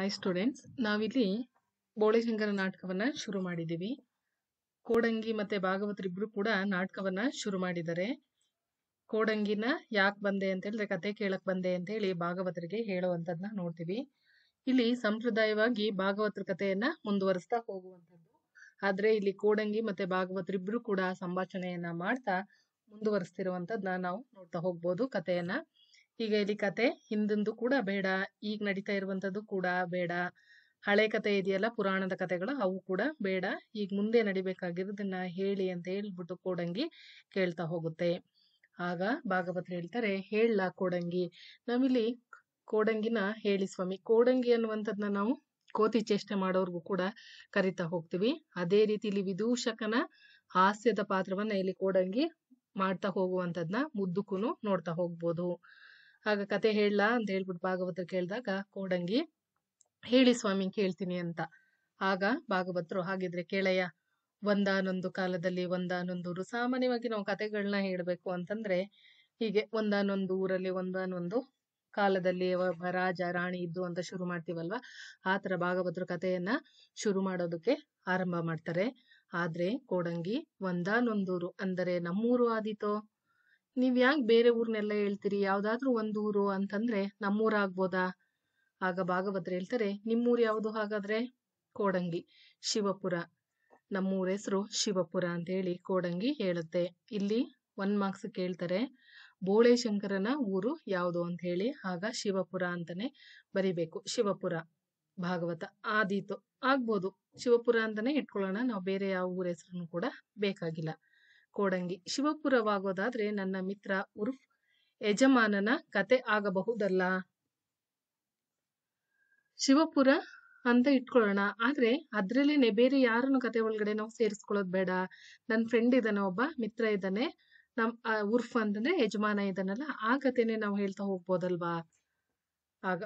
hi students ನಾವಿಲ್ಲಿ ಬೋಳೆಶಂಕರ ನಾಟಕವನ್ನು ಶುರು ಮಾಡಿದ್ದೀವಿ ಕೋಡಂಗಿ ಮತ್ತು ಭಾಗವತರಿಬ್ಬರು ಕೂಡ ನಾಟಕವನ್ನು ಶುರು ಮಾಡಿದ್ದಾರೆ ಕೋಡಂಗಿನ ಯಾಕೆ ಬಂದೆ ಅಂತ ಹೇಳಿದ್ರೆ ಕತೆ ಕೇಳಕ್ ಬಂದೆ ಅಂತ ಹೇಳಿ ಭಾಗವತರಿಗೆ ಹೇಳುವಂಥದ್ದನ್ನ ನೋಡ್ತೀವಿ ಇಲ್ಲಿ ಸಂಪ್ರದಾಯವಾಗಿ ಭಾಗವತರ ಕಥೆಯನ್ನ ಮುಂದುವರಿಸ್ತಾ ಹೋಗುವಂಥದ್ದು ಆದರೆ ಇಲ್ಲಿ ಕೋಡಂಗಿ ಮತ್ತು ಭಾಗವತರಿಬ್ಬರು ಕೂಡ ಸಂಭಾಷಣೆಯನ್ನ ಮಾಡ್ತಾ ಮುಂದುವರಿಸ್ತಿರುವಂಥದ್ದನ್ನ ನಾವು ನೋಡ್ತಾ ಹೋಗ್ಬೋದು ಕಥೆಯನ್ನ ಈಗ ಇಲ್ಲಿ ಕತೆ ಹಿಂದಿಂದು ಕೂಡ ಬೇಡ ಈಗ ನಡೀತಾ ಇರುವಂತದ್ದು ಕೂಡ ಬೇಡ ಹಳೆ ಕತೆ ಇದೆಯಲ್ಲ ಪುರಾಣದ ಕತೆಗಳು ಅವು ಕೂಡ ಬೇಡ ಈಗ ಮುಂದೆ ನಡಿಬೇಕಾಗಿರೋದನ್ನ ಹೇಳಿ ಅಂತ ಹೇಳ್ಬಿಟ್ಟು ಕೋಡಂಗಿ ಕೇಳ್ತಾ ಹೋಗುತ್ತೆ ಆಗ ಭಾಗವತರು ಹೇಳ್ತಾರೆ ಹೇಳ ಕೋಡಂಗಿ ನಾವಿಲ್ಲಿ ಕೋಡಂಗಿನ ಹೇಳಿ ಸ್ವಾಮಿ ಕೋಡಂಗಿ ಅನ್ನುವಂಥದ್ನ ನಾವು ಕೋತಿ ಚೇಷ್ಟೆ ಮಾಡೋರ್ಗು ಕೂಡ ಕರಿತಾ ಹೋಗ್ತೀವಿ ಅದೇ ಇಲ್ಲಿ ವಿದೂಷಕನ ಹಾಸ್ಯದ ಪಾತ್ರವನ್ನ ಇಲ್ಲಿ ಕೋಡಂಗಿ ಮಾಡ್ತಾ ಹೋಗುವಂಥದ್ನ ಮುದ್ದುಕುನು ನೋಡ್ತಾ ಹೋಗ್ಬೋದು ಆಗ ಕತೆ ಹೇಳಲಾ ಅಂತ ಹೇಳ್ಬಿಟ್ಟು ಭಾಗವತರು ಕೇಳಿದಾಗ ಕೋಡಂಗಿ ಹೇಳಿ ಸ್ವಾಮಿ ಕೇಳ್ತೀನಿ ಅಂತ ಆಗ ಭಾಗವತರು ಹಾಗಿದ್ರೆ ಕೇಳಯ್ಯ ಒಂದಾನೊಂದು ಕಾಲದಲ್ಲಿ ಒಂದಾನೊಂದೂರು ಸಾಮಾನ್ಯವಾಗಿ ನಾವು ಕತೆಗಳನ್ನ ಹೇಳಬೇಕು ಅಂತಂದ್ರೆ ಹೀಗೆ ಒಂದಾನೊಂದು ಊರಲ್ಲಿ ಒಂದಾನೊಂದು ಕಾಲದಲ್ಲಿ ರಾಜ ರಾಣಿ ಇದ್ದು ಅಂತ ಶುರು ಮಾಡ್ತೀವಲ್ವಾ ಆ ತರ ಭಾಗವತರು ಕಥೆಯನ್ನ ಶುರು ಮಾಡೋದಕ್ಕೆ ಆರಂಭ ಮಾಡ್ತಾರೆ ಆದ್ರೆ ಕೋಡಂಗಿ ಒಂದಾನೊಂದೂರು ಅಂದರೆ ನಮ್ಮೂರು ಆದೀತೋ ನೀವ್ ಯಾಕೆ ಬೇರೆ ಊರ್ನೆಲ್ಲ ಹೇಳ್ತೀರಿ ಯಾವ್ದಾದ್ರೂ ಒಂದು ಊರು ಅಂತಂದ್ರೆ ನಮ್ಮೂರಾಗ್ಬೋದಾ ಆಗ ಭಾಗವತರು ಹೇಳ್ತಾರೆ ನಿಮ್ಮೂರು ಯಾವುದು ಹಾಗಾದ್ರೆ ಕೋಡಂಗಿ ಶಿವಪುರ ನಮ್ಮೂರ ಹೆಸರು ಶಿವಪುರ ಅಂತ ಹೇಳಿ ಕೋಡಂಗಿ ಹೇಳುತ್ತೆ ಇಲ್ಲಿ ಒನ್ ಮಾರ್ಕ್ಸ್ ಕೇಳ್ತಾರೆ ಬೋಳೆ ಶಂಕರನ ಊರು ಯಾವುದು ಅಂತ ಹೇಳಿ ಆಗ ಶಿವಪುರ ಅಂತಾನೆ ಬರಿಬೇಕು ಶಿವಪುರ ಭಾಗವತ ಆದೀತು ಆಗ್ಬೋದು ಶಿವಪುರ ಅಂತಾನೆ ಇಟ್ಕೊಳ್ಳೋಣ ನಾವು ಬೇರೆ ಯಾವ ಊರ ಹೆಸರನ್ನು ಕೂಡ ಬೇಕಾಗಿಲ್ಲ ಕೋಡಂಗಿ ಶಿವಪುರವಾಗೋದಾದ್ರೆ ನನ್ನ ಮಿತ್ರ ಉರ್ಫ್ ಯಜಮಾನನ ಕತೆ ಆಗಬಹುದಲ್ಲ ಶಿವಪುರ ಅಂತ ಇಟ್ಕೊಳ್ಳೋಣ ಆದ್ರೆ ಅದ್ರಲ್ಲೇನೆ ಬೇರೆ ಯಾರನ್ನು ಕತೆ ಒಳಗಡೆ ನಾವು ಸೇರಿಸ್ಕೊಳ್ಳೋದು ಬೇಡ ನನ್ನ ಫ್ರೆಂಡ್ ಇದ್ದಾನೆ ಒಬ್ಬ ಮಿತ್ರ ಇದ್ದಾನೆ ನಮ್ ಉರ್ಫ್ ಅಂತಂದ್ರೆ ಯಜಮಾನ ಇದ್ದಾನಲ್ಲ ಆ ಕತೆನೆ ನಾವು ಹೇಳ್ತಾ ಹೋಗ್ಬೋದಲ್ವಾ ಆಗ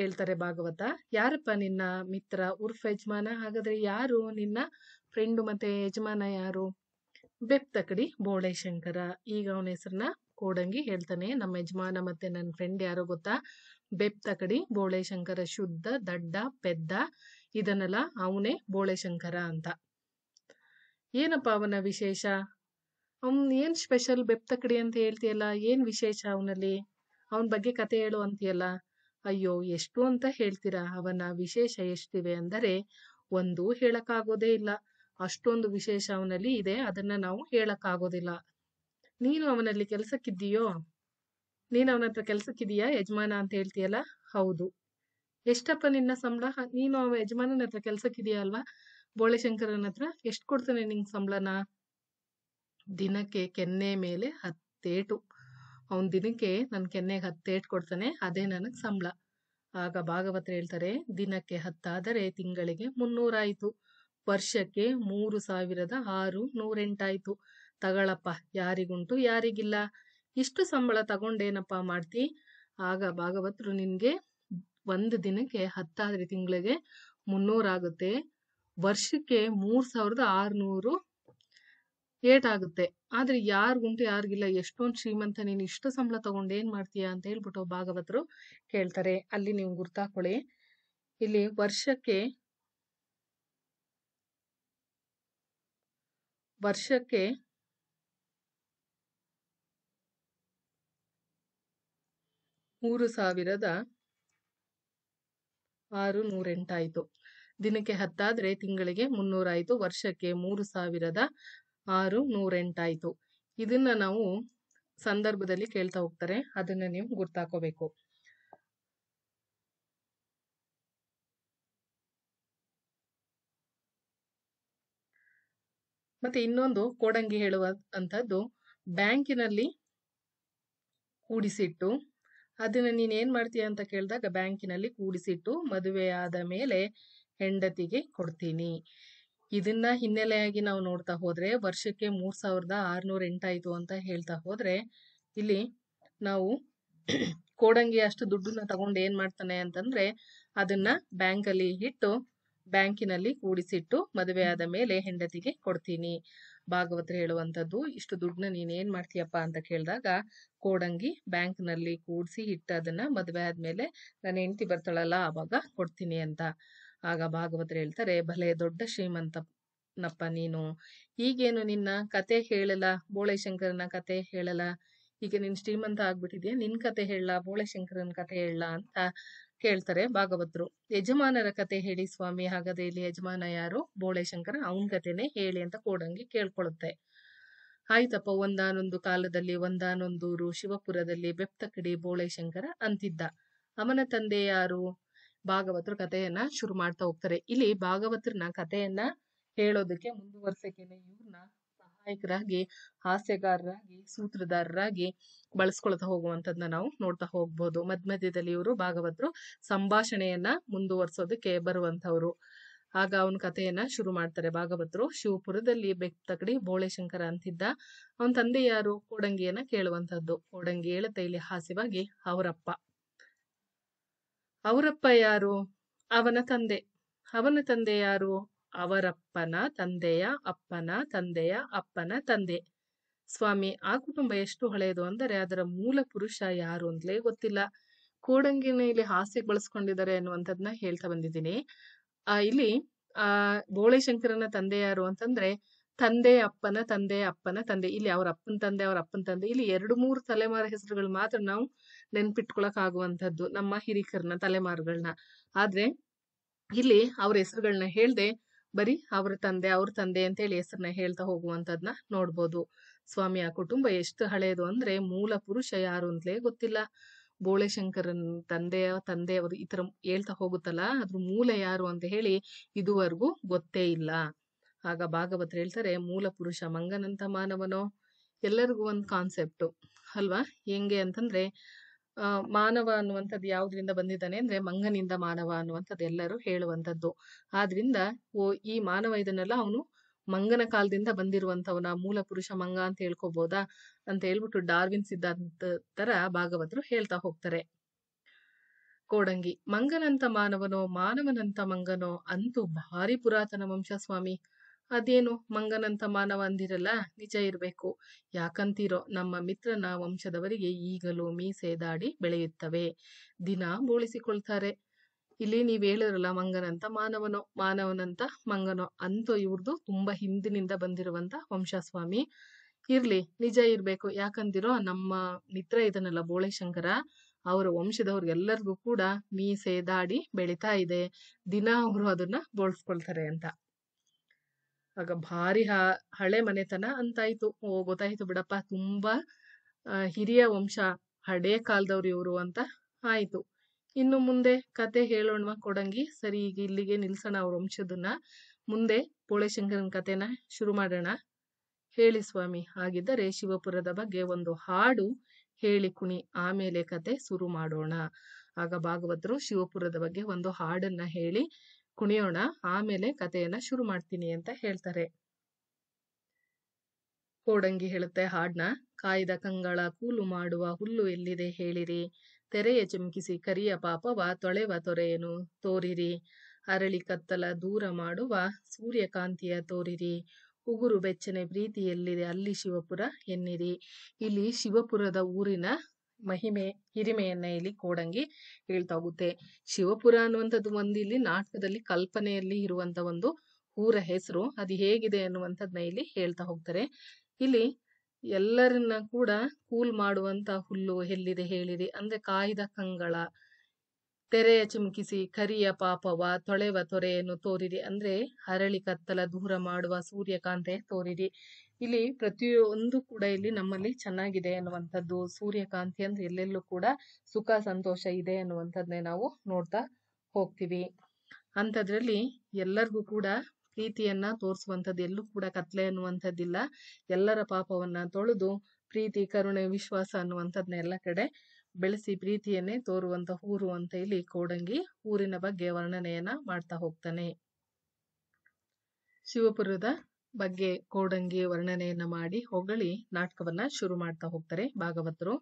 ಹೇಳ್ತಾರೆ ಭಾಗವತ ಯಾರಪ್ಪ ನಿನ್ನ ಮಿತ್ರ ಉರ್ಫ್ ಯಜಮಾನ ಹಾಗಾದ್ರೆ ಯಾರು ನಿನ್ನ ಫ್ರೆಂಡು ಮತ್ತೆ ಯಜಮಾನ ಯಾರು ಬೆಪ್ತಕಡಿ ಬೋಳೆಶಂಕರ ಈಗ ಅವನ ಹೆಸರನ್ನ ಕೋಡಂಗಿ ಹೇಳ್ತಾನೆ ನಮ್ಮ ಯಜಮಾನ ಮತ್ತೆ ನನ್ನ ಫ್ರೆಂಡ್ ಯಾರೋ ಗೊತ್ತಾ ಬೆಪ್ತಕಡಿ ಬೋಳೆಶಂಕರ ಶುದ್ಧ ದಡ್ಡ ಪೆದ್ದ ಇದನ್ನೆಲ್ಲ ಅವನೇ ಬೋಳೆಶಂಕರ ಅಂತ ಏನಪ್ಪ ಅವನ ವಿಶೇಷ ಅವನ್ ಏನ್ ಸ್ಪೆಷಲ್ ಬೆಪ್ತಕಡಿ ಅಂತ ಹೇಳ್ತಿಯಲ್ಲ ಏನ್ ವಿಶೇಷ ಅವನಲ್ಲಿ ಅವನ ಬಗ್ಗೆ ಕತೆ ಹೇಳು ಅಂತೀಯಲ್ಲ ಅಯ್ಯೋ ಎಷ್ಟು ಅಂತ ಹೇಳ್ತೀರಾ ಅವನ ವಿಶೇಷ ಎಷ್ಟಿವೆ ಅಂದರೆ ಒಂದು ಹೇಳಕ್ಕಾಗೋದೇ ಇಲ್ಲ ಅಷ್ಟೊಂದು ವಿಶೇಷ ಅವನಲ್ಲಿ ಇದೆ ಅದನ್ನ ನಾವು ಆಗೋದಿಲ್ಲ ನೀನು ಅವನಲ್ಲಿ ಕೆಲಸಕ್ಕಿದ್ದೀಯೋ ನೀನು ಅವನ ಹತ್ರ ಕೆಲ್ಸಕ್ಕಿದೀಯಾ ಯಜಮಾನ ಅಂತ ಹೇಳ್ತೀಯಲ್ಲ ಹೌದು ಎಷ್ಟಪ್ಪ ನಿನ್ನ ಸಂಬಳ ನೀನು ಅವ ಯಜಮಾನನ ಹತ್ರ ಕೆಲಸಕ್ಕಿದೆಯಾ ಅಲ್ವಾ ಬೋಳೆಶಂಕರನ ಹತ್ರ ಎಷ್ಟು ಕೊಡ್ತಾನೆ ನಿಂಗೆ ಸಂಬಳನ ದಿನಕ್ಕೆ ಕೆನ್ನೆ ಮೇಲೆ ಹತ್ತೇಟು ಅವನ ದಿನಕ್ಕೆ ನನ್ನ ಕೆನ್ನೆಗೆ ಹತ್ತೇಟು ಕೊಡ್ತಾನೆ ಅದೇ ನನಗೆ ಸಂಬಳ ಆಗ ಭಾಗವತರು ಹೇಳ್ತಾರೆ ದಿನಕ್ಕೆ ಹತ್ತಾದರೆ ತಿಂಗಳಿಗೆ ಮುನ್ನೂರಾಯಿತು ವರ್ಷಕ್ಕೆ ಮೂರು ಸಾವಿರದ ಆರು ನೂರೆಂಟಾಯ್ತು ತಗಳಪ್ಪ ಯಾರಿಗುಂಟು ಯಾರಿಗಿಲ್ಲ ಇಷ್ಟು ಸಂಬಳ ತಗೊಂಡೇನಪ್ಪ ಮಾಡ್ತಿ ಆಗ ಭಾಗವತರು ನಿನಗೆ ಒಂದು ದಿನಕ್ಕೆ ಹತ್ತಾರು ತಿಂಗಳಿಗೆ ಮುನ್ನೂರಾಗುತ್ತೆ ವರ್ಷಕ್ಕೆ ಮೂರು ಸಾವಿರದ ಆರುನೂರು ಏಟಾಗುತ್ತೆ ಆದ್ರೆ ಯಾರಿಗುಂಟು ಯಾರಿಗಿಲ್ಲ ಎಷ್ಟೊಂದು ಶ್ರೀಮಂತ ನೀನು ಇಷ್ಟು ಸಂಬಳ ತಗೊಂಡು ಏನು ಮಾಡ್ತೀಯಾ ಅಂತ ಹೇಳ್ಬಿಟ್ಟು ಭಾಗವತರು ಕೇಳ್ತಾರೆ ಅಲ್ಲಿ ನೀವು ಗುರ್ತಾಕೊಳ್ಳಿ ಇಲ್ಲಿ ವರ್ಷಕ್ಕೆ ವರ್ಷಕ್ಕೆ ಮೂರು ಸಾವಿರದ ಆರು ನೂರೆಂಟಾಯಿತು ದಿನಕ್ಕೆ ಹತ್ತಾದ್ರೆ ತಿಂಗಳಿಗೆ ಮುನ್ನೂರಾಯಿತು ವರ್ಷಕ್ಕೆ ಮೂರು ಸಾವಿರದ ಆರು ನೂರೆಂಟಾಯಿತು ಇದನ್ನ ನಾವು ಸಂದರ್ಭದಲ್ಲಿ ಕೇಳ್ತಾ ಹೋಗ್ತಾರೆ ಅದನ್ನ ನೀವು ಗುರ್ತಾಕೋಬೇಕು ಮತ್ತೆ ಇನ್ನೊಂದು ಕೋಡಂಗಿ ಹೇಳುವ ಅಂತದ್ದು ಬ್ಯಾಂಕಿನಲ್ಲಿ ಕೂಡಿಸಿಟ್ಟು ಅದನ್ನ ನೀನ್ ಏನ್ ಮಾಡ್ತೀಯ ಅಂತ ಕೇಳಿದಾಗ ಬ್ಯಾಂಕಿನಲ್ಲಿ ಕೂಡಿಸಿಟ್ಟು ಮದುವೆ ಆದ ಮೇಲೆ ಹೆಂಡತಿಗೆ ಕೊಡ್ತೀನಿ ಇದನ್ನ ಹಿನ್ನೆಲೆಯಾಗಿ ನಾವು ನೋಡ್ತಾ ಹೋದ್ರೆ ವರ್ಷಕ್ಕೆ ಮೂರ್ ಸಾವಿರದ ಆರ್ನೂರ ಎಂಟಾಯ್ತು ಅಂತ ಹೇಳ್ತಾ ಹೋದ್ರೆ ಇಲ್ಲಿ ನಾವು ಕೋಡಂಗಿ ಅಷ್ಟು ದುಡ್ಡನ್ನ ತಗೊಂಡು ಏನ್ ಮಾಡ್ತಾನೆ ಅಂತಂದ್ರೆ ಅದನ್ನ ಬ್ಯಾಂಕಲ್ಲಿ ಇಟ್ಟು ಬ್ಯಾಂಕಿನಲ್ಲಿ ಕೂಡಿಸಿಟ್ಟು ಆದ ಮೇಲೆ ಹೆಂಡತಿಗೆ ಕೊಡ್ತೀನಿ ಭಾಗವತರು ಹೇಳುವಂಥದ್ದು ಇಷ್ಟು ದುಡ್ಡನ್ನ ನೀನು ಏನು ಮಾಡ್ತೀಯಪ್ಪ ಅಂತ ಕೇಳಿದಾಗ ಕೋಡಂಗಿ ಬ್ಯಾಂಕ್ನಲ್ಲಿ ಕೂಡಿಸಿ ಅದನ್ನ ಮದುವೆ ಆದಮೇಲೆ ನನ್ನ ಹೆಂಡತಿ ಬರ್ತಾಳಲ್ಲ ಆವಾಗ ಕೊಡ್ತೀನಿ ಅಂತ ಆಗ ಭಾಗವತರು ಹೇಳ್ತಾರೆ ಭಲೆ ದೊಡ್ಡ ಶ್ರೀಮಂತನಪ್ಪ ನೀನು ಈಗೇನು ನಿನ್ನ ಕತೆ ಹೇಳಲ್ಲ ಬೋಳೆಶಂಕರನ ಕತೆ ಹೇಳಲ್ಲ ಈಗ ನೀನು ಶ್ರೀಮಂತ ಆಗ್ಬಿಟ್ಟಿದ್ಯಾ ನಿನ್ನ ಕತೆ ಹೇಳಲ್ಲ ಬೋಳೆಶಂಕರನ ಕತೆ ಹೇಳಲ್ಲ ಅಂತ ಕೇಳ್ತಾರೆ ಭಾಗವತರು ಯಜಮಾನರ ಕತೆ ಹೇಳಿ ಸ್ವಾಮಿ ಹಾಗಾದ್ರೆ ಇಲ್ಲಿ ಯಜಮಾನ ಯಾರು ಬೋಳೆಶಂಕರ ಅವನ ಕತೆನೆ ಹೇಳಿ ಅಂತ ಕೋಡಂಗಿ ಕೇಳ್ಕೊಳುತ್ತೆ ಆಯ್ತಪ್ಪ ಒಂದಾನೊಂದು ಕಾಲದಲ್ಲಿ ಒಂದಾನೊಂದೂರು ಶಿವಪುರದಲ್ಲಿ ಬೆಪ್ತಕಡಿ ಬೋಳೆಶಂಕರ ಅಂತಿದ್ದ ಅವನ ತಂದೆ ಯಾರು ಭಾಗವತರು ಕಥೆಯನ್ನ ಶುರು ಮಾಡ್ತಾ ಹೋಗ್ತಾರೆ ಇಲ್ಲಿ ಭಾಗವತರನ್ನ ಕಥೆಯನ್ನ ಹೇಳೋದಕ್ಕೆ ಮುಂದುವರ್ಸಕ್ಕೆನೆ ಇವ್ರನ್ನ ನಾಯಕರಾಗಿ ಹಾಸ್ಯಗಾರರಾಗಿ ಸೂತ್ರಧಾರರಾಗಿ ಬಳಸ್ಕೊಳ್ತಾ ಹೋಗುವಂಥದ್ದನ್ನ ನಾವು ನೋಡ್ತಾ ಹೋಗ್ಬೋದು ಮಧ್ಯ ಮಧ್ಯದಲ್ಲಿ ಇವರು ಭಾಗವತರು ಸಂಭಾಷಣೆಯನ್ನ ಮುಂದುವರ್ಸೋದಕ್ಕೆ ಬರುವಂಥವ್ರು ಆಗ ಅವನ ಕಥೆಯನ್ನ ಶುರು ಮಾಡ್ತಾರೆ ಭಾಗವತರು ಶಿವಪುರದಲ್ಲಿ ತಗಡಿ ಬೋಳೆಶಂಕರ ಅಂತಿದ್ದ ಅವನ ತಂದೆ ಯಾರು ಕೋಡಂಗಿಯನ್ನ ಕೇಳುವಂತದ್ದು ಕೋಡಂಗಿ ಹೇಳುತ್ತೆ ಇಲ್ಲಿ ಹಾಸ್ಯವಾಗಿ ಅವರಪ್ಪ ಅವರಪ್ಪ ಯಾರು ಅವನ ತಂದೆ ಅವನ ತಂದೆ ಯಾರು ಅವರಪ್ಪನ ತಂದೆಯ ಅಪ್ಪನ ತಂದೆಯ ಅಪ್ಪನ ತಂದೆ ಸ್ವಾಮಿ ಆ ಕುಟುಂಬ ಎಷ್ಟು ಹಳೆಯದು ಅಂದರೆ ಅದರ ಮೂಲ ಪುರುಷ ಯಾರು ಅಂತಲೇ ಗೊತ್ತಿಲ್ಲ ಕೋಡಂಗಿನ ಇಲ್ಲಿ ಹಾಸ್ಯಕ್ಕೆ ಬಳಸ್ಕೊಂಡಿದ್ದಾರೆ ಅನ್ನುವಂಥದ್ನ ಹೇಳ್ತಾ ಬಂದಿದ್ದೀನಿ ಆ ಇಲ್ಲಿ ಆ ಬೋಳೆಶಂಕರನ ತಂದೆ ಯಾರು ಅಂತಂದ್ರೆ ತಂದೆ ಅಪ್ಪನ ತಂದೆ ಅಪ್ಪನ ತಂದೆ ಇಲ್ಲಿ ಅವ್ರ ಅಪ್ಪನ ತಂದೆ ಅವ್ರ ಅಪ್ಪನ ತಂದೆ ಇಲ್ಲಿ ಎರಡು ಮೂರು ತಲೆಮಾರ ಹೆಸರುಗಳು ಮಾತ್ರ ನಾವು ನೆನ್ಪಿಟ್ಕೊಳಕ್ ನಮ್ಮ ಹಿರಿಕರನ್ನ ತಲೆಮಾರುಗಳನ್ನ ಆದ್ರೆ ಇಲ್ಲಿ ಅವ್ರ ಹೆಸರುಗಳನ್ನ ಹೇಳ್ದೆ ಬರೀ ಅವ್ರ ತಂದೆ ಅವ್ರ ತಂದೆ ಅಂತೇಳಿ ಹೆಸರನ್ನ ಹೇಳ್ತಾ ಹೋಗುವಂತದ್ನ ನೋಡ್ಬೋದು ಸ್ವಾಮಿ ಆ ಕುಟುಂಬ ಎಷ್ಟು ಹಳೆಯದು ಅಂದ್ರೆ ಮೂಲ ಪುರುಷ ಯಾರು ಅಂತಲೇ ಗೊತ್ತಿಲ್ಲ ಬೋಳೆಶಂಕರನ್ ತಂದೆಯ ಅವರು ಈ ತರ ಹೇಳ್ತಾ ಹೋಗುತ್ತಲ್ಲ ಅದ್ರ ಮೂಲ ಯಾರು ಅಂತ ಹೇಳಿ ಇದುವರೆಗೂ ಗೊತ್ತೇ ಇಲ್ಲ ಆಗ ಭಾಗವತ್ ಹೇಳ್ತಾರೆ ಮೂಲ ಪುರುಷ ಮಂಗನಂತ ಮಾನವನೋ ಎಲ್ಲರಿಗೂ ಒಂದು ಕಾನ್ಸೆಪ್ಟು ಅಲ್ವಾ ಹೆಂಗೆ ಅಂತಂದ್ರೆ ಮಾನವ ಅನ್ನುವಂಥದ್ದು ಯಾವುದರಿಂದ ಬಂದಿದ್ದಾನೆ ಅಂದ್ರೆ ಮಂಗನಿಂದ ಮಾನವ ಅನ್ನುವಂಥದ್ದು ಎಲ್ಲರೂ ಹೇಳುವಂಥದ್ದು ಆದ್ರಿಂದ ಓ ಈ ಮಾನವ ಇದನ್ನೆಲ್ಲ ಅವನು ಮಂಗನ ಕಾಲದಿಂದ ಬಂದಿರುವಂತವನ ಮೂಲ ಪುರುಷ ಮಂಗ ಅಂತ ಹೇಳ್ಕೋಬೋದಾ ಅಂತ ಹೇಳ್ಬಿಟ್ಟು ಡಾರ್ವಿನ್ ಸಿದ್ಧಾಂತ ತರ ಭಾಗವತರು ಹೇಳ್ತಾ ಹೋಗ್ತಾರೆ ಕೋಡಂಗಿ ಮಂಗನಂತ ಮಾನವನೋ ಮಾನವನಂತ ಮಂಗನೋ ಅಂತೂ ಭಾರಿ ಪುರಾತನ ವಂಶ ಸ್ವಾಮಿ ಅದೇನು ಮಂಗನಂತ ಮಾನವ ಅಂದಿರಲ್ಲ ನಿಜ ಇರಬೇಕು ಯಾಕಂತೀರೋ ನಮ್ಮ ಮಿತ್ರನ ವಂಶದವರಿಗೆ ಈಗಲೂ ಮೀಸೆ ದಾಡಿ ಬೆಳೆಯುತ್ತವೆ ದಿನ ಬೋಳಿಸಿಕೊಳ್ತಾರೆ ಇಲ್ಲಿ ನೀವು ಹೇಳಿರಲ್ಲ ಮಂಗನಂತ ಮಾನವನೋ ಮಾನವನಂತ ಮಂಗನೋ ಅಂತ ಇವ್ರದ್ದು ತುಂಬಾ ಹಿಂದಿನಿಂದ ಬಂದಿರುವಂತ ವಂಶಸ್ವಾಮಿ ಇರ್ಲಿ ನಿಜ ಇರಬೇಕು ಯಾಕಂದಿರೋ ನಮ್ಮ ಮಿತ್ರ ಬೋಳೆ ಬೋಳೆಶಂಕರ ಅವರ ಎಲ್ಲರಿಗೂ ಕೂಡ ಮೀಸೆ ದಾಡಿ ಬೆಳೀತಾ ಇದೆ ದಿನ ಅವರು ಅದನ್ನ ಬೋಳ್ಸ್ಕೊಳ್ತಾರೆ ಅಂತ ಆಗ ಭಾರಿ ಹಳೆ ಮನೆತನ ಅಂತಾಯ್ತು ಓ ಗೊತ್ತಾಯ್ತು ಬಿಡಪ್ಪ ತುಂಬಾ ಹಿರಿಯ ವಂಶ ಹಳೇ ಕಾಲದವ್ರು ಇವರು ಅಂತ ಆಯ್ತು ಇನ್ನು ಮುಂದೆ ಕತೆ ಹೇಳೋಣ ಕೊಡಂಗಿ ಸರಿ ಈಗ ಇಲ್ಲಿಗೆ ನಿಲ್ಸೋಣ ಅವ್ರ ವಂಶದನ್ನ ಮುಂದೆ ಪೋಳೆಶಂಕರನ ಕತೆನ ಶುರು ಮಾಡೋಣ ಹೇಳಿ ಸ್ವಾಮಿ ಹಾಗಿದ್ದರೆ ಶಿವಪುರದ ಬಗ್ಗೆ ಒಂದು ಹಾಡು ಹೇಳಿ ಕುಣಿ ಆಮೇಲೆ ಕತೆ ಶುರು ಮಾಡೋಣ ಆಗ ಭಾಗವತರು ಶಿವಪುರದ ಬಗ್ಗೆ ಒಂದು ಹಾಡನ್ನ ಹೇಳಿ ಕುಣಿಯೋಣ ಆಮೇಲೆ ಕಥೆಯನ್ನ ಶುರು ಮಾಡ್ತೀನಿ ಅಂತ ಹೇಳ್ತಾರೆ ಕೋಡಂಗಿ ಹೇಳುತ್ತೆ ಹಾಡ್ನ ಕಾಯ್ದ ಕಂಗಳ ಕೂಲು ಮಾಡುವ ಹುಲ್ಲು ಎಲ್ಲಿದೆ ಹೇಳಿರಿ ತೆರೆಯ ಚಿಮುಕಿಸಿ ಕರಿಯ ಪಾಪವ ತೊಳೆವ ತೊರೆಯನು ತೋರಿರಿ ಅರಳಿ ಕತ್ತಲ ದೂರ ಮಾಡುವ ಸೂರ್ಯಕಾಂತಿಯ ತೋರಿರಿ ಉಗುರು ಬೆಚ್ಚನೆ ಪ್ರೀತಿ ಎಲ್ಲಿದೆ ಅಲ್ಲಿ ಶಿವಪುರ ಎನ್ನಿರಿ ಇಲ್ಲಿ ಶಿವಪುರದ ಊರಿನ ಮಹಿಮೆ ಹಿರಿಮೆಯನ್ನ ಇಲ್ಲಿ ಕೋಡಂಗಿ ಹೇಳ್ತಾ ಹೋಗುತ್ತೆ ಶಿವಪುರ ಅನ್ನುವಂಥದ್ದು ಒಂದು ಇಲ್ಲಿ ನಾಟಕದಲ್ಲಿ ಕಲ್ಪನೆಯಲ್ಲಿ ಇರುವಂತ ಒಂದು ಊರ ಹೆಸರು ಅದು ಹೇಗಿದೆ ಅನ್ನುವಂಥದ್ನ ಇಲ್ಲಿ ಹೇಳ್ತಾ ಹೋಗ್ತಾರೆ ಇಲ್ಲಿ ಎಲ್ಲರನ್ನ ಕೂಡ ಕೂಲ್ ಮಾಡುವಂತ ಹುಲ್ಲು ಎಲ್ಲಿದೆ ಹೇಳಿರಿ ಅಂದ್ರೆ ಕಾಯ್ದ ಕಂಗಳ ತೆರೆಯ ಚಿಮುಕಿಸಿ ಕರಿಯ ಪಾಪವ ತೊಳೆವ ತೊರೆಯನ್ನು ತೋರಿರಿ ಅಂದ್ರೆ ಹರಳಿ ಕತ್ತಲ ದೂರ ಮಾಡುವ ಸೂರ್ಯಕಾಂತೆ ತೋರಿರಿ ಇಲ್ಲಿ ಪ್ರತಿಯೊಂದು ಕೂಡ ಇಲ್ಲಿ ನಮ್ಮಲ್ಲಿ ಚೆನ್ನಾಗಿದೆ ಅನ್ನುವಂಥದ್ದು ಸೂರ್ಯಕಾಂತಿ ಅಂದ್ರೆ ಎಲ್ಲೆಲ್ಲೂ ಕೂಡ ಸುಖ ಸಂತೋಷ ಇದೆ ಅನ್ನುವಂಥದ್ದನ್ನೇ ನಾವು ನೋಡ್ತಾ ಹೋಗ್ತೀವಿ ಅಂಥದ್ರಲ್ಲಿ ಎಲ್ಲರಿಗೂ ಕೂಡ ಪ್ರೀತಿಯನ್ನ ತೋರಿಸುವಂಥದ್ದು ಎಲ್ಲೂ ಕೂಡ ಕತ್ಲೆ ಅನ್ನುವಂಥದ್ದಿಲ್ಲ ಎಲ್ಲರ ಪಾಪವನ್ನ ತೊಳೆದು ಪ್ರೀತಿ ಕರುಣೆ ವಿಶ್ವಾಸ ಅನ್ನುವಂಥದ್ನ ಎಲ್ಲ ಕಡೆ ಬೆಳೆಸಿ ಪ್ರೀತಿಯನ್ನೇ ತೋರುವಂತ ಊರು ಅಂತ ಇಲ್ಲಿ ಕೋಡಂಗಿ ಊರಿನ ಬಗ್ಗೆ ವರ್ಣನೆಯನ್ನ ಮಾಡ್ತಾ ಹೋಗ್ತಾನೆ ಶಿವಪುರದ ಬಗ್ಗೆ ಕೋಡಂಗಿ ವರ್ಣನೆಯನ್ನ ಮಾಡಿ ಹೊಗಳಿ ನಾಟಕವನ್ನ ಶುರು ಮಾಡ್ತಾ ಹೋಗ್ತಾರೆ ಭಾಗವತರು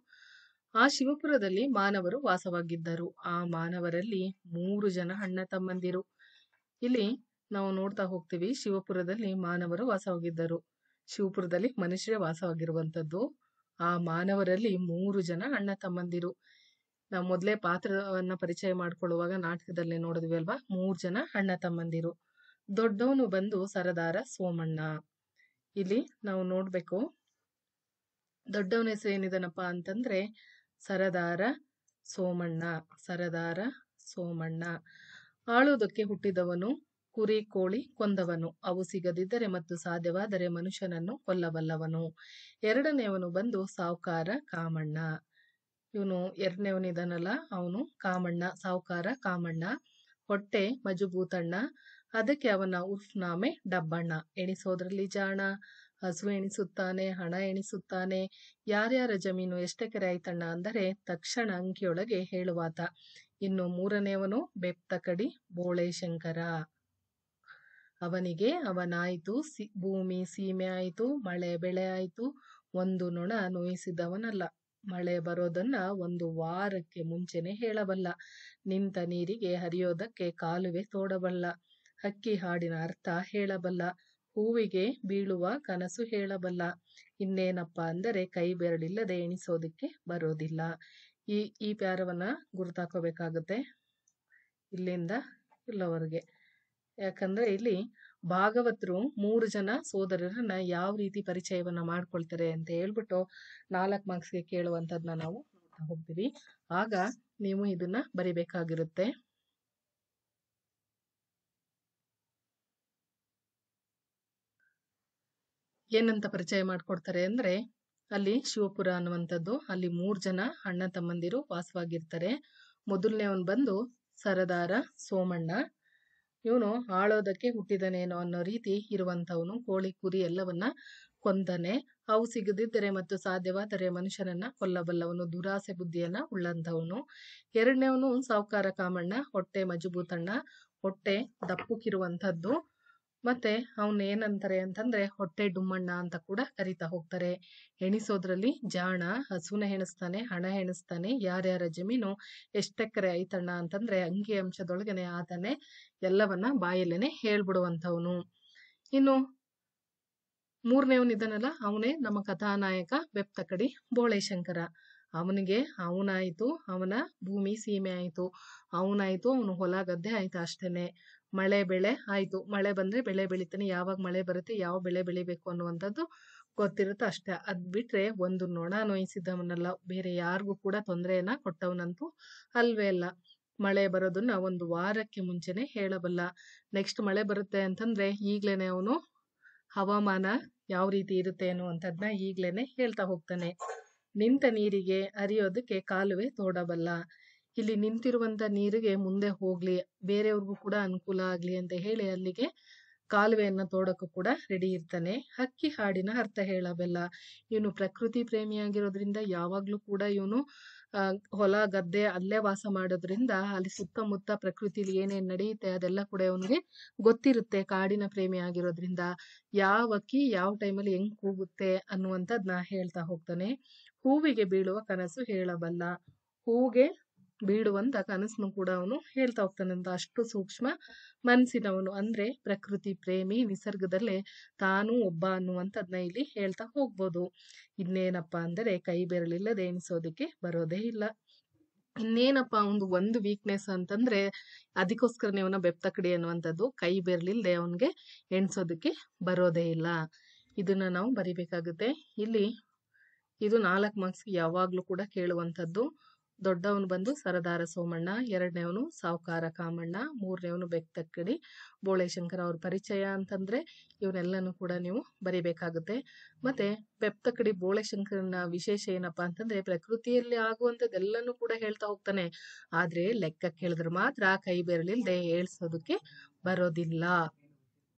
ಆ ಶಿವಪುರದಲ್ಲಿ ಮಾನವರು ವಾಸವಾಗಿದ್ದರು ಆ ಮಾನವರಲ್ಲಿ ಮೂರು ಜನ ಅಣ್ಣ ತಮ್ಮಂದಿರು ಇಲ್ಲಿ ನಾವು ನೋಡ್ತಾ ಹೋಗ್ತೀವಿ ಶಿವಪುರದಲ್ಲಿ ಮಾನವರು ವಾಸವಾಗಿದ್ದರು ಶಿವಪುರದಲ್ಲಿ ಮನುಷ್ಯರೇ ವಾಸವಾಗಿರುವಂತದ್ದು ಆ ಮಾನವರಲ್ಲಿ ಮೂರು ಜನ ಅಣ್ಣ ತಮ್ಮಂದಿರು ನಾವು ಮೊದಲೇ ಪಾತ್ರವನ್ನ ಪರಿಚಯ ಮಾಡ್ಕೊಳ್ಳುವಾಗ ನಾಟಕದಲ್ಲಿ ನೋಡಿದ್ವಿ ಅಲ್ವಾ ಮೂರು ಜನ ಅಣ್ಣ ತಮ್ಮಂದಿರು ದೊಡ್ಡವನು ಬಂದು ಸರದಾರ ಸೋಮಣ್ಣ ಇಲ್ಲಿ ನಾವು ನೋಡ್ಬೇಕು ದೊಡ್ಡವನ ಹೆಸರು ಏನಿದನಪ್ಪ ಅಂತಂದ್ರೆ ಸರದಾರ ಸೋಮಣ್ಣ ಸರದಾರ ಸೋಮಣ್ಣ ಆಳುವುದಕ್ಕೆ ಹುಟ್ಟಿದವನು ಕುರಿ ಕೋಳಿ ಕೊಂದವನು ಅವು ಸಿಗದಿದ್ದರೆ ಮತ್ತು ಸಾಧ್ಯವಾದರೆ ಮನುಷ್ಯನನ್ನು ಕೊಲ್ಲಬಲ್ಲವನು ಎರಡನೆಯವನು ಬಂದು ಸಾವುಕಾರ ಕಾಮಣ್ಣ ಇವನು ಎರಡನೇವನಿದನಲ್ಲ ಅವನು ಕಾಮಣ್ಣ ಸಾವುಕಾರ ಕಾಮಣ್ಣ ಹೊಟ್ಟೆ ಮಜುಬೂತಣ್ಣ ಅದಕ್ಕೆ ಅವನ ಉರ್ಫ್ನಾಮೆ ಡಬ್ಬಣ್ಣ ಎಣಿಸೋದ್ರಲ್ಲಿ ಜಾಣ ಹಸು ಎಣಿಸುತ್ತಾನೆ ಹಣ ಎಣಿಸುತ್ತಾನೆ ಯಾರ್ಯಾರ ಜಮೀನು ಎಷ್ಟೆಕರೆ ಆಯ್ತಣ್ಣ ಅಂದರೆ ತಕ್ಷಣ ಅಂಕಿಯೊಳಗೆ ಹೇಳುವಾತ ಇನ್ನು ಮೂರನೆಯವನು ಬೆಪ್ತಕಡಿ ಬೋಳೆ ಶಂಕರ ಅವನಿಗೆ ಅವನಾಯಿತು ಸಿ ಭೂಮಿ ಸೀಮೆ ಆಯಿತು ಮಳೆ ಬೆಳೆ ಆಯಿತು ಒಂದು ನೊಣ ನೋಯಿಸಿದವನಲ್ಲ ಮಳೆ ಬರೋದನ್ನ ಒಂದು ವಾರಕ್ಕೆ ಮುಂಚೆನೆ ಹೇಳಬಲ್ಲ ನಿಂತ ನೀರಿಗೆ ಹರಿಯೋದಕ್ಕೆ ಕಾಲುವೆ ತೋಡಬಲ್ಲ ಹಕ್ಕಿ ಹಾಡಿನ ಅರ್ಥ ಹೇಳಬಲ್ಲ ಹೂವಿಗೆ ಬೀಳುವ ಕನಸು ಹೇಳಬಲ್ಲ ಇನ್ನೇನಪ್ಪ ಅಂದರೆ ಕೈ ಬೆರಳಿಲ್ಲದೆ ಎಣಿಸೋದಕ್ಕೆ ಬರೋದಿಲ್ಲ ಈ ಈ ಪ್ಯಾರವನ್ನು ಗುರುತಾಕೋಬೇಕಾಗುತ್ತೆ ಇಲ್ಲಿಂದ ಇಲ್ಲವರೆಗೆ ಯಾಕಂದರೆ ಇಲ್ಲಿ ಭಾಗವತರು ಮೂರು ಜನ ಸೋದರರನ್ನ ಯಾವ ರೀತಿ ಪರಿಚಯವನ್ನ ಮಾಡ್ಕೊಳ್ತಾರೆ ಅಂತ ಹೇಳ್ಬಿಟ್ಟು ನಾಲ್ಕು ಮಾರ್ಕ್ಸ್ಗೆ ಕೇಳುವಂಥದ್ದನ್ನ ನಾವು ಹೋಗ್ತೀವಿ ಆಗ ನೀವು ಇದನ್ನ ಬರಿಬೇಕಾಗಿರುತ್ತೆ ಏನಂತ ಪರಿಚಯ ಮಾಡಿಕೊಡ್ತಾರೆ ಅಂದರೆ ಅಲ್ಲಿ ಶಿವಪುರ ಅನ್ನುವಂಥದ್ದು ಅಲ್ಲಿ ಮೂರು ಜನ ಅಣ್ಣ ತಮ್ಮಂದಿರು ವಾಸವಾಗಿರ್ತಾರೆ ಮೊದಲನೇ ಅವನು ಬಂದು ಸರದಾರ ಸೋಮಣ್ಣ ಇವನು ಆಳೋದಕ್ಕೆ ಹುಟ್ಟಿದನೇನೋ ಅನ್ನೋ ರೀತಿ ಇರುವಂಥವನು ಕೋಳಿ ಕುರಿ ಎಲ್ಲವನ್ನ ಕೊಂದನೆ ಅವು ಸಿಗದಿದ್ದರೆ ಮತ್ತು ಸಾಧ್ಯವಾದರೆ ಮನುಷ್ಯನನ್ನ ಕೊಲ್ಲಬಲ್ಲವನು ದುರಾಸೆ ಬುದ್ಧಿಯನ್ನ ಉಳ್ಳಂಥವನು ಎರಡನೇವನು ಸಾವುಕಾರ ಕಾಮಣ್ಣ ಹೊಟ್ಟೆ ಮಜಬೂತಣ್ಣ ಹೊಟ್ಟೆ ದಪ್ಪಕ್ಕಿರುವಂಥದ್ದು ಮತ್ತೆ ಅವನ್ ಏನಂತಾರೆ ಅಂತಂದ್ರೆ ಹೊಟ್ಟೆ ಡುಮ್ಮಣ್ಣ ಅಂತ ಕೂಡ ಕರಿತಾ ಹೋಗ್ತಾರೆ ಎಣಿಸೋದ್ರಲ್ಲಿ ಜಾಣ ಹಸುನ ಹೆಣಿಸ್ತಾನೆ ಹಣ ಹೆಣಿಸ್ತಾನೆ ಯಾರ್ಯಾರ ಜಮೀನು ಎಷ್ಟೆಕರೆ ಐತಣ್ಣ ಅಂತಂದ್ರೆ ಅಂಗಿ ಅಂಶದೊಳಗನೆ ಆತನೇ ಎಲ್ಲವನ್ನ ಬಾಯಲ್ಲೇನೆ ಹೇಳ್ಬಿಡುವಂತವನು ಇನ್ನು ಮೂರನೇವನಿದ್ದಾನಲ್ಲ ಅವನೇ ನಮ್ಮ ಕಥಾನಾಯಕ ಬೆಪ್ತಕಡಿ ಬೋಳೇಶಂಕರ ಅವನಿಗೆ ಅವನಾಯ್ತು ಅವನ ಭೂಮಿ ಸೀಮೆ ಆಯ್ತು ಅವನಾಯ್ತು ಅವನು ಹೊಲ ಗದ್ದೆ ಆಯ್ತು ಅಷ್ಟೇನೆ ಮಳೆ ಬೆಳೆ ಆಯ್ತು ಮಳೆ ಬಂದ್ರೆ ಬೆಳೆ ಬೆಳಿತಾನೆ ಯಾವಾಗ ಮಳೆ ಬರುತ್ತೆ ಯಾವ ಬೆಳೆ ಬೆಳಿಬೇಕು ಅನ್ನುವಂಥದ್ದು ಗೊತ್ತಿರುತ್ತೆ ಅಷ್ಟೇ ಅದ್ ಬಿಟ್ರೆ ಒಂದು ನೊಣ ನೋಯಿಸಿದವನಲ್ಲ ಬೇರೆ ಯಾರಿಗೂ ಕೂಡ ತೊಂದರೆಯನ್ನ ಕೊಟ್ಟವನಂತೂ ಅಲ್ವೇ ಅಲ್ಲ ಮಳೆ ಬರೋದನ್ನ ಒಂದು ವಾರಕ್ಕೆ ಮುಂಚೆನೆ ಹೇಳಬಲ್ಲ ನೆಕ್ಸ್ಟ್ ಮಳೆ ಬರುತ್ತೆ ಅಂತಂದ್ರೆ ಈಗ್ಲೇನೆ ಅವನು ಹವಾಮಾನ ಯಾವ ರೀತಿ ಇರುತ್ತೆ ಅನ್ನುವಂಥದ್ನ ಈಗ್ಲೇನೆ ಹೇಳ್ತಾ ಹೋಗ್ತಾನೆ ನಿಂತ ನೀರಿಗೆ ಹರಿಯೋದಕ್ಕೆ ಕಾಲುವೆ ತೋಡಬಲ್ಲ ಇಲ್ಲಿ ನಿಂತಿರುವಂತ ನೀರಿಗೆ ಮುಂದೆ ಹೋಗ್ಲಿ ಬೇರೆಯವ್ರಿಗೂ ಕೂಡ ಅನುಕೂಲ ಆಗ್ಲಿ ಅಂತ ಹೇಳಿ ಅಲ್ಲಿಗೆ ಕಾಲುವೆಯನ್ನ ತೋಡಕ್ಕೂ ಕೂಡ ರೆಡಿ ಇರ್ತಾನೆ ಹಕ್ಕಿ ಹಾಡಿನ ಅರ್ಥ ಹೇಳಬಲ್ಲ ಇವನು ಪ್ರಕೃತಿ ಪ್ರೇಮಿಯಾಗಿರೋದ್ರಿಂದ ಯಾವಾಗ್ಲೂ ಕೂಡ ಇವನು ಹೊಲ ಗದ್ದೆ ಅಲ್ಲೇ ವಾಸ ಮಾಡೋದ್ರಿಂದ ಅಲ್ಲಿ ಸುತ್ತಮುತ್ತ ಪ್ರಕೃತಿಲಿ ಏನೇನ್ ನಡೆಯುತ್ತೆ ಅದೆಲ್ಲ ಕೂಡ ಅವನಿಗೆ ಗೊತ್ತಿರುತ್ತೆ ಕಾಡಿನ ಪ್ರೇಮಿ ಆಗಿರೋದ್ರಿಂದ ಯಾವ ಅಕ್ಕಿ ಯಾವ ಟೈಮಲ್ಲಿ ಹೆಂಗ್ ಕೂಗುತ್ತೆ ಅನ್ನುವಂಥದ್ನ ಹೇಳ್ತಾ ಹೋಗ್ತಾನೆ ಹೂವಿಗೆ ಬೀಳುವ ಕನಸು ಹೇಳಬಲ್ಲ ಹೂಗೆ ಬೀಳುವಂತ ಕನಸನ್ನು ಕೂಡ ಅವನು ಹೇಳ್ತಾ ಹೋಗ್ತಾನಂತ ಅಷ್ಟು ಸೂಕ್ಷ್ಮ ಮನಸ್ಸಿನವನು ಅಂದ್ರೆ ಪ್ರಕೃತಿ ಪ್ರೇಮಿ ನಿಸರ್ಗದಲ್ಲೇ ತಾನು ಒಬ್ಬ ಅನ್ನುವಂಥದ್ನ ಇಲ್ಲಿ ಹೇಳ್ತಾ ಹೋಗ್ಬೋದು ಇನ್ನೇನಪ್ಪ ಅಂದರೆ ಕೈ ಬೆರಳಿಲ್ಲದೆ ಎನಿಸೋದಕ್ಕೆ ಬರೋದೇ ಇಲ್ಲ ಇನ್ನೇನಪ್ಪ ಒಂದು ಒಂದು ವೀಕ್ನೆಸ್ ಅಂತಂದ್ರೆ ಅದಕ್ಕೋಸ್ಕರನೇ ಅವನ ಬೆಪ್ತಕಡಿ ಅನ್ನುವಂಥದ್ದು ಕೈ ಬೆರಳಿಲ್ಲದೆ ಅವನಿಗೆ ಎಣಿಸೋದಕ್ಕೆ ಬರೋದೇ ಇಲ್ಲ ಇದನ್ನ ನಾವು ಬರಿಬೇಕಾಗುತ್ತೆ ಇಲ್ಲಿ ಇದು ನಾಲ್ಕು ಮಾರ್ಕ್ಸ್ ಯಾವಾಗ್ಲೂ ಕೂಡ ಕೇಳುವಂಥದ್ದು ದೊಡ್ಡವನು ಬಂದು ಸರದಾರ ಸೋಮಣ್ಣ ಎರಡನೇವನು ಸಾವುಕಾರ ಕಾಮಣ್ಣ ಮೂರನೇವನು ಬೋಳೆ ಬೋಳೇಶಂಕರ್ ಅವ್ರ ಪರಿಚಯ ಅಂತಂದ್ರೆ ಇವನ್ನೆಲ್ಲನೂ ಕೂಡ ನೀವು ಬರೀಬೇಕಾಗುತ್ತೆ ಮತ್ತು ಬೆಪ್ತಕ್ಕಡಿ ಶಂಕರನ ವಿಶೇಷ ಏನಪ್ಪ ಅಂತಂದ್ರೆ ಪ್ರಕೃತಿಯಲ್ಲಿ ಆಗುವಂತದ್ದೆಲ್ಲನು ಕೂಡ ಹೇಳ್ತಾ ಹೋಗ್ತಾನೆ ಆದ್ರೆ ಲೆಕ್ಕಕ್ಕೆ ಹೇಳಿದ್ರೆ ಮಾತ್ರ ಕೈ ಬೆರಳಿಲ್ದೆ ಹೇಳ್ಸೋದಕ್ಕೆ ಬರೋದಿಲ್ಲ